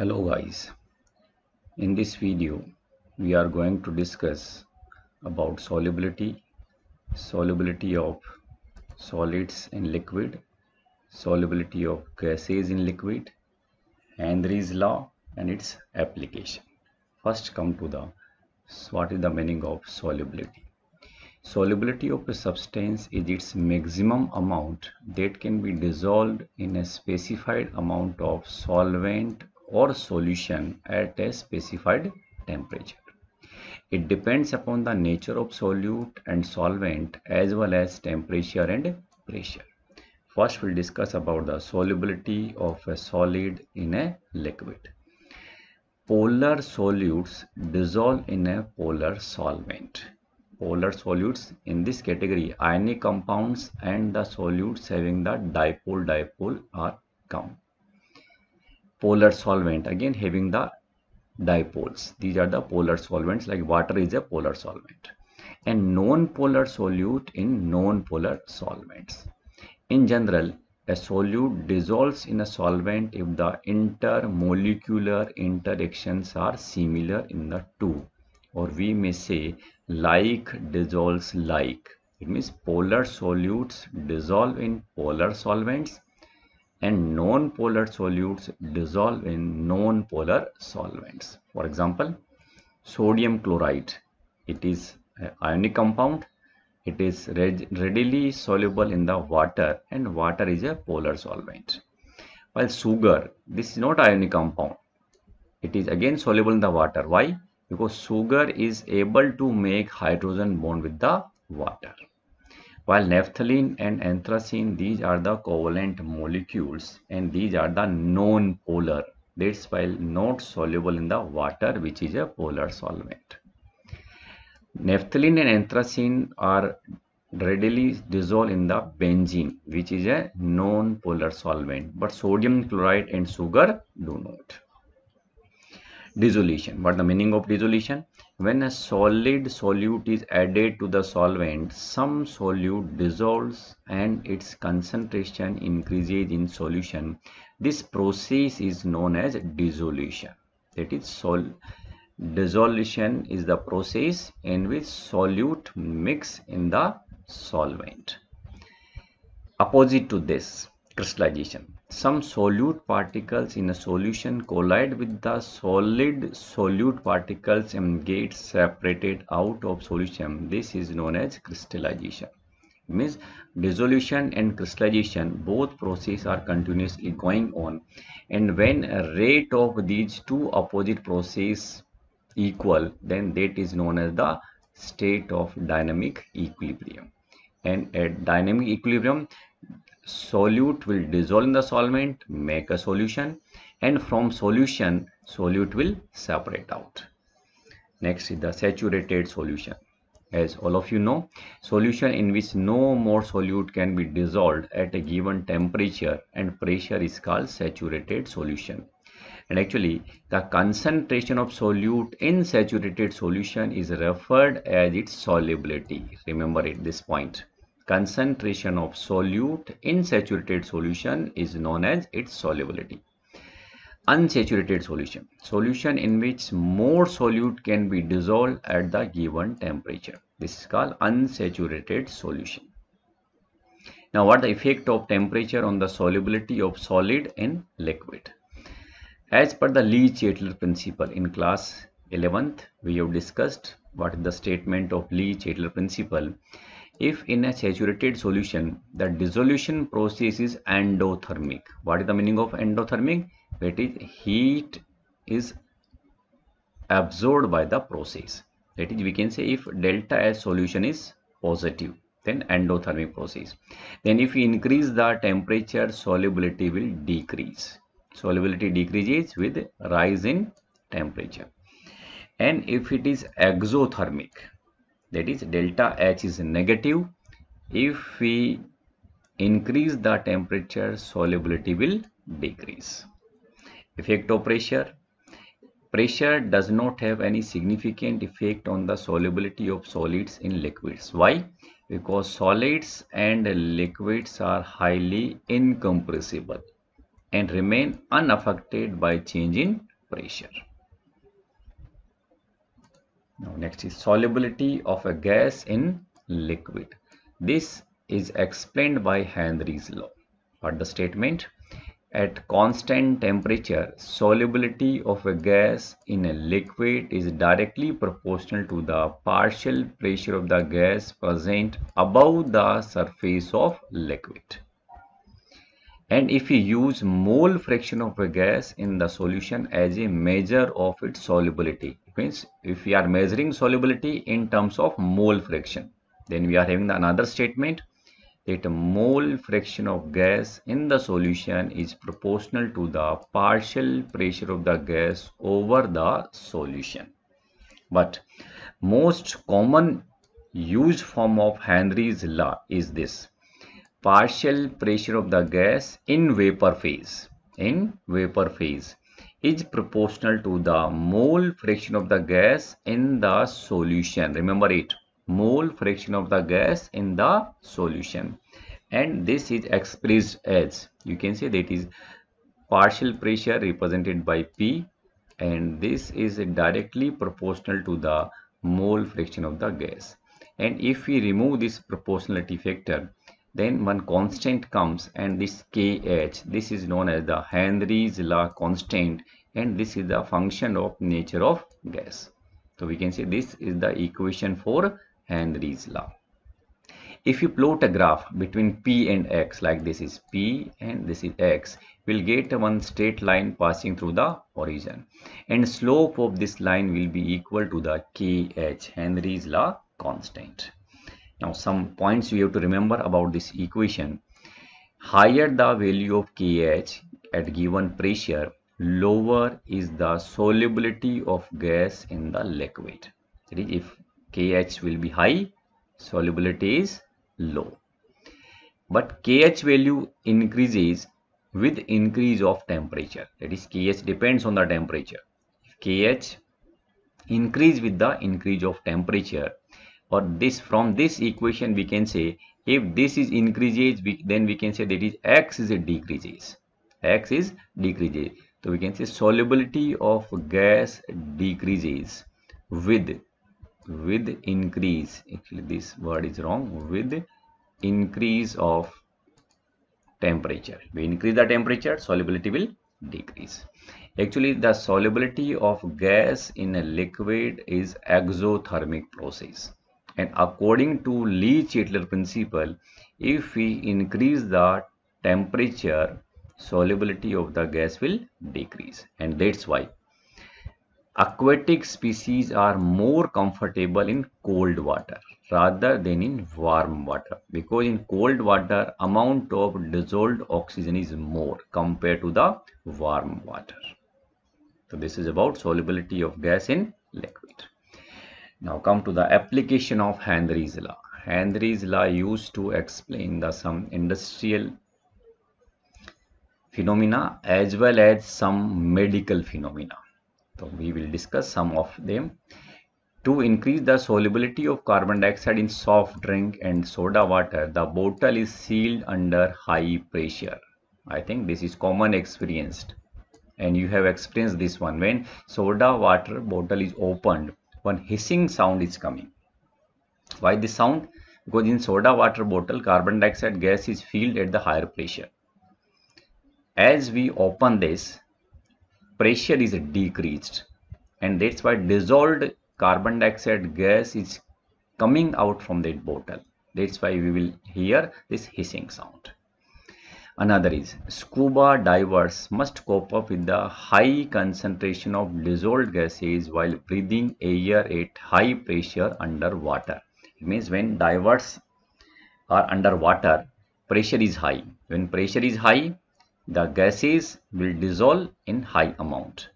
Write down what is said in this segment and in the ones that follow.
hello guys in this video we are going to discuss about solubility solubility of solids in liquid solubility of gases in liquid henry's law and its application first come to the what is the meaning of solubility solubility of a substance is its maximum amount that can be dissolved in a specified amount of solvent or solution at a specified temperature. It depends upon the nature of solute and solvent as well as temperature and pressure. First, we'll discuss about the solubility of a solid in a liquid. Polar solutes dissolve in a polar solvent. Polar solutes in this category, ionic compounds and the solutes having the dipole-dipole are count polar solvent again having the dipoles these are the polar solvents like water is a polar solvent and non-polar solute in non-polar solvents in general a solute dissolves in a solvent if the intermolecular interactions are similar in the two or we may say like dissolves like it means polar solutes dissolve in polar solvents and non-polar solutes dissolve in non-polar solvents. For example, sodium chloride, it is ionic compound, it is readily soluble in the water and water is a polar solvent. While sugar, this is not ionic compound, it is again soluble in the water. Why? Because sugar is able to make hydrogen bond with the water. While naphthalene and anthracene, these are the covalent molecules and these are the non-polar. That's why not soluble in the water which is a polar solvent. Naphthalene and anthracene are readily dissolved in the benzene which is a non-polar solvent but sodium chloride and sugar do not dissolution what the meaning of dissolution when a solid solute is added to the solvent some solute dissolves and its concentration increases in solution this process is known as dissolution that is sol dissolution is the process in which solute mix in the solvent opposite to this crystallization some solute particles in a solution collide with the solid solute particles and get separated out of solution this is known as crystallization it means dissolution and crystallization both processes are continuously going on and when rate of these two opposite processes equal then that is known as the state of dynamic equilibrium and at dynamic equilibrium solute will dissolve in the solvent make a solution and from solution solute will separate out next is the saturated solution as all of you know solution in which no more solute can be dissolved at a given temperature and pressure is called saturated solution and actually the concentration of solute in saturated solution is referred as its solubility remember at this point concentration of solute in saturated solution is known as its solubility. Unsaturated solution, solution in which more solute can be dissolved at the given temperature. This is called unsaturated solution. Now what the effect of temperature on the solubility of solid in liquid. As per the lee Chatelier principle in class 11th, we have discussed what is the statement of lee Chatelier principle if in a saturated solution, the dissolution process is endothermic. What is the meaning of endothermic? That is, heat is absorbed by the process. That is, we can say if delta S solution is positive, then endothermic process. Then if we increase the temperature, solubility will decrease. Solubility decreases with rise in temperature. And if it is exothermic, that is delta H is negative if we increase the temperature solubility will decrease Effect of pressure pressure does not have any significant effect on the solubility of solids in liquids why because solids and liquids are highly incompressible and remain unaffected by change in pressure now next is solubility of a gas in liquid. This is explained by Henry's law. What the statement? At constant temperature, solubility of a gas in a liquid is directly proportional to the partial pressure of the gas present above the surface of liquid and if you use mole fraction of a gas in the solution as a measure of its solubility it means if we are measuring solubility in terms of mole fraction then we are having another statement that mole fraction of gas in the solution is proportional to the partial pressure of the gas over the solution but most common used form of Henry's law is this partial pressure of the gas in vapor phase in vapor phase is proportional to the mole fraction of the gas in the solution remember it mole fraction of the gas in the solution and this is expressed as you can say that is partial pressure represented by P and this is directly proportional to the mole fraction of the gas and if we remove this proportionality factor then one constant comes and this kh this is known as the henry's law constant and this is the function of nature of gas so we can say this is the equation for henry's law if you plot a graph between p and x like this is p and this is x we'll get one straight line passing through the origin and slope of this line will be equal to the kh henry's law constant now some points we have to remember about this equation higher the value of kh at given pressure lower is the solubility of gas in the liquid that is if kh will be high solubility is low but kh value increases with increase of temperature that is kh depends on the temperature if kh increase with the increase of temperature or this from this equation we can say if this is increases we, then we can say that is x is a decreases x is decreases so we can say solubility of gas decreases with with increase actually this word is wrong with increase of temperature we increase the temperature solubility will decrease actually the solubility of gas in a liquid is exothermic process and according to Lee-Chetler principle if we increase the temperature solubility of the gas will decrease and that's why aquatic species are more comfortable in cold water rather than in warm water because in cold water amount of dissolved oxygen is more compared to the warm water so this is about solubility of gas in liquid now come to the application of Henry's law. Henry's law used to explain the some industrial phenomena as well as some medical phenomena. So we will discuss some of them. To increase the solubility of carbon dioxide in soft drink and soda water, the bottle is sealed under high pressure. I think this is common experienced and you have experienced this one when soda water bottle is opened one hissing sound is coming. Why this sound? Because in soda water bottle, carbon dioxide gas is filled at the higher pressure. As we open this, pressure is decreased and that's why dissolved carbon dioxide gas is coming out from that bottle. That's why we will hear this hissing sound. Another is scuba divers must cope up with the high concentration of dissolved gases while breathing air at high pressure underwater. It means when divers are underwater, pressure is high. When pressure is high, the gases will dissolve in high amount.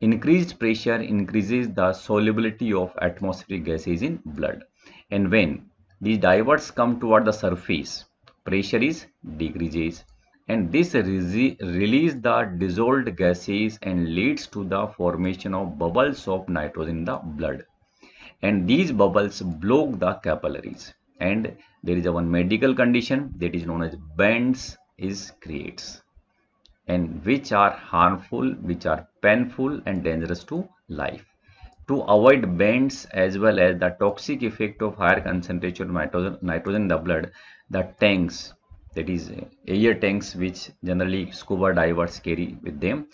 Increased pressure increases the solubility of atmospheric gases in blood. And when these divers come toward the surface, pressure is decreases and this release the dissolved gases and leads to the formation of bubbles of nitrogen in the blood and these bubbles block the capillaries and there is a one medical condition that is known as bends is creates and which are harmful which are painful and dangerous to life to avoid bends as well as the toxic effect of higher concentration of nitrogen, nitrogen in the blood, the tanks, that is air tanks which generally scuba divers carry with them.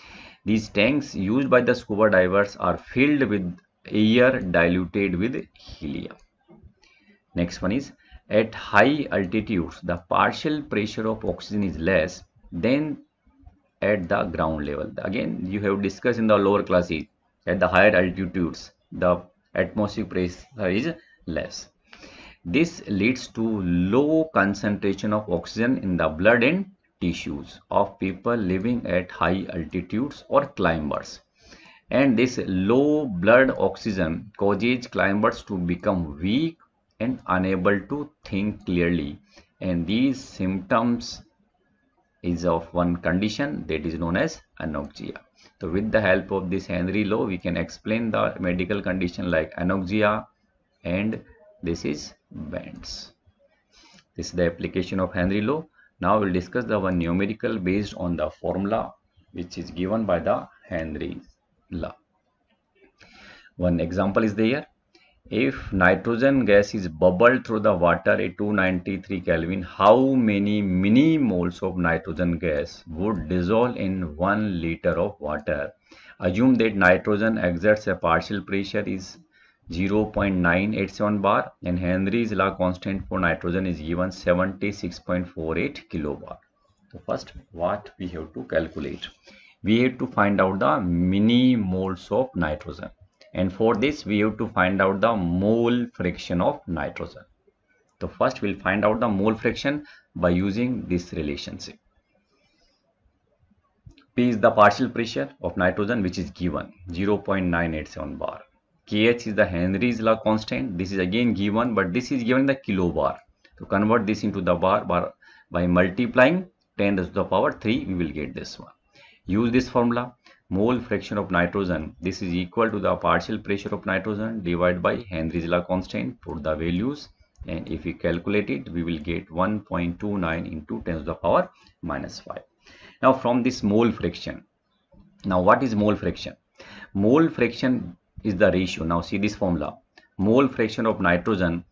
These tanks used by the scuba divers are filled with air diluted with helium. Next one is at high altitudes the partial pressure of oxygen is less than at the ground level. Again you have discussed in the lower classes at the higher altitudes, the atmospheric pressure is less. This leads to low concentration of oxygen in the blood and tissues of people living at high altitudes or climbers. And this low blood oxygen causes climbers to become weak and unable to think clearly. And these symptoms is of one condition that is known as anoxia. So with the help of this Henry law, we can explain the medical condition like anoxia and this is bands. This is the application of Henry law. Now we'll discuss the one numerical based on the formula which is given by the Henry law. One example is there if nitrogen gas is bubbled through the water at 293 Kelvin, how many mini moles of nitrogen gas would dissolve in 1 liter of water? Assume that nitrogen exerts a partial pressure is 0.987 bar and Henry's law constant for nitrogen is given 76.48 kilobar. So first what we have to calculate? We have to find out the mini moles of nitrogen and for this we have to find out the mole fraction of nitrogen so first we'll find out the mole fraction by using this relationship P is the partial pressure of nitrogen which is given 0.987 bar. KH is the Henry's law constant. This is again given but this is given the kilobar. To convert this into the bar, bar by multiplying 10 to the power 3 we will get this one. Use this formula mole fraction of nitrogen. This is equal to the partial pressure of nitrogen divided by Henry's law constant. Put the values and if we calculate it, we will get 1.29 into 10 to the power minus 5. Now from this mole fraction. Now what is mole fraction? Mole fraction is the ratio. Now see this formula. Mole fraction of nitrogen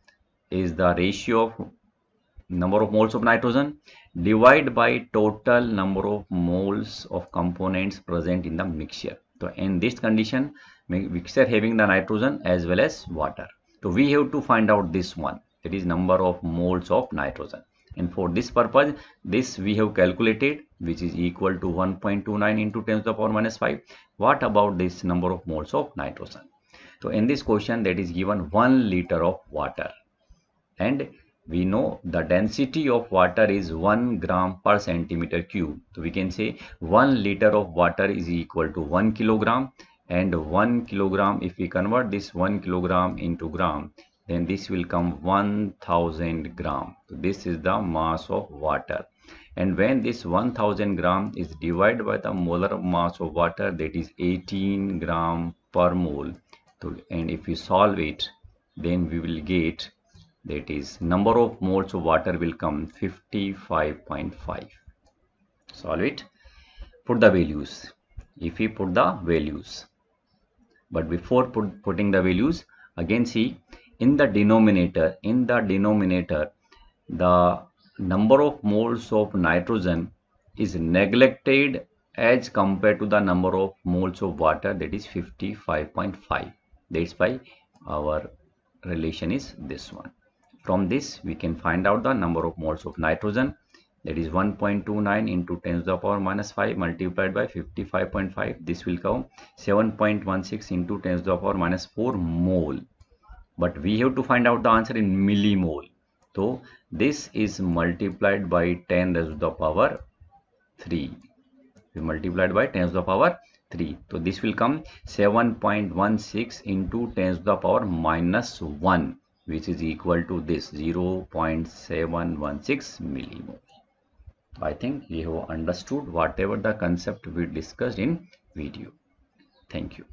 is the ratio of number of moles of nitrogen divide by total number of moles of components present in the mixture so in this condition mixture having the nitrogen as well as water so we have to find out this one that is number of moles of nitrogen and for this purpose this we have calculated which is equal to 1.29 into 10 to the power minus 5 what about this number of moles of nitrogen so in this question that is given 1 liter of water and we know the density of water is 1 gram per centimeter cube so we can say 1 liter of water is equal to 1 kilogram and 1 kilogram if we convert this 1 kilogram into gram then this will come 1000 gram so this is the mass of water and when this 1000 gram is divided by the molar mass of water that is 18 gram per mole so, and if we solve it then we will get that is number of moles of water will come 55.5 solve it put the values if we put the values but before put, putting the values again see in the denominator in the denominator the number of moles of nitrogen is neglected as compared to the number of moles of water that is 55.5 that's why our relation is this one from this, we can find out the number of moles of nitrogen that is 1.29 into 10 to the power minus 5 multiplied by 55.5 this will come 7.16 into 10 to the power minus 4 mole but we have to find out the answer in millimole so this is multiplied by 10 to the power 3 we multiplied by 10 to the power 3 so this will come 7.16 into 10 to the power minus 1 which is equal to this 0.716 millimole. I think you have understood whatever the concept we discussed in video. Thank you.